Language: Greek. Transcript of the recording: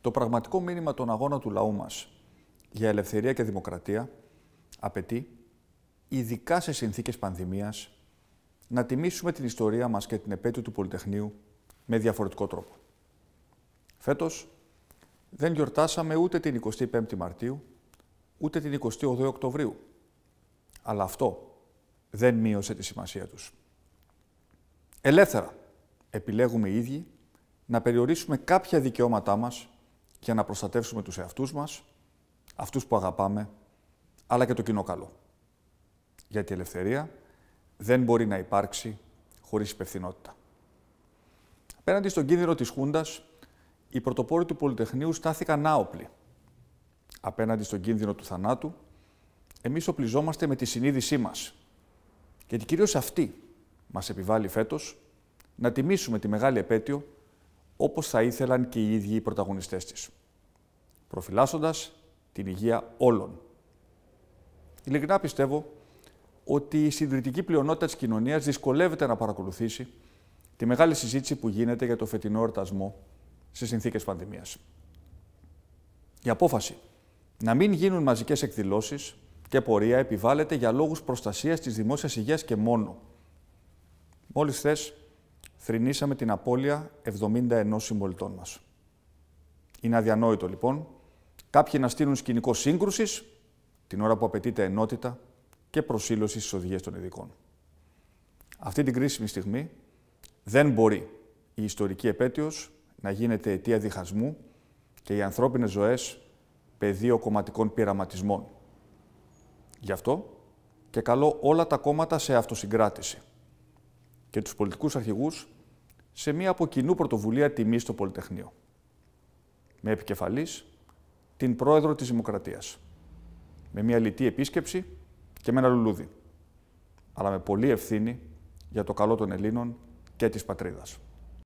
Το πραγματικό μήνυμα των αγώνα του λαού μας για ελευθερία και δημοκρατία απαιτεί, ειδικά σε συνθήκες πανδημίας, να τιμήσουμε την ιστορία μας και την επέτειο του Πολυτεχνείου με διαφορετικό τρόπο. Φέτος δεν γιορτάσαμε ούτε την 25η Μαρτίου, ούτε την 28η Οκτωβρίου. Αλλά αυτό δεν μείωσε τη σημασία τους. Ελεύθερα επιλέγουμε οι ίδιοι να περιορίσουμε κάποια δικαιώματά μας για να προστατεύσουμε τους εαυτούς μας, αυτούς που αγαπάμε, αλλά και το κοινό καλό. Γιατί η ελευθερία δεν μπορεί να υπάρξει χωρίς υπευθυνότητα. Απέναντι στον κίνδυνο της Χούντας, οι πρωτοπόροι του Πολυτεχνείου στάθηκαν άοπλοι. Απέναντι στον κίνδυνο του θανάτου, εμείς οπλιζόμαστε με τη συνείδησή μας. Γιατί κυρίως αυτή μας επιβάλλει φέτος να τιμήσουμε τη μεγάλη επέτειο όπως θα ήθελαν και οι ίδιοι οι πρωταγωνιστές της, προφυλάσσοντας την υγεία όλων. Ειλικρινά πιστεύω ότι η συντηρητική πλειονότητα της κοινωνίας δυσκολεύεται να παρακολουθήσει τη μεγάλη συζήτηση που γίνεται για το φετινό εορτασμό σε συνθήκες πανδημίας. Η απόφαση να μην γίνουν μαζικές εκδηλώσεις και πορεία επιβάλλεται για λόγους προστασίας της δημόσιας υγείας και μόνο. Μόλις θες, θρυνήσαμε την απώλεια 71 συμπολιτών μας. Είναι αδιανόητο λοιπόν κάποιοι να στείλουν σκηνικό σύγκρουσης την ώρα που απαιτείται ενότητα και προσήλωση στις οδηγίες των ειδικών. Αυτή την κρίσιμη στιγμή δεν μπορεί η ιστορική επέτειος να γίνεται αιτία διχασμού και οι ανθρώπινες ζωές πεδίο κομματικών πειραματισμών. Γι' αυτό και καλώ όλα τα κόμματα σε αυτοσυγκράτηση και τους πολιτικούς αρχηγούς σε μια από κοινού πρωτοβουλία τιμής στο Πολυτεχνείο. Με επικεφαλής την πρόεδρο της Δημοκρατίας. Με μια λιτή επίσκεψη και με ένα λουλούδι. Αλλά με πολλή ευθύνη για το καλό των Ελλήνων και της πατρίδας.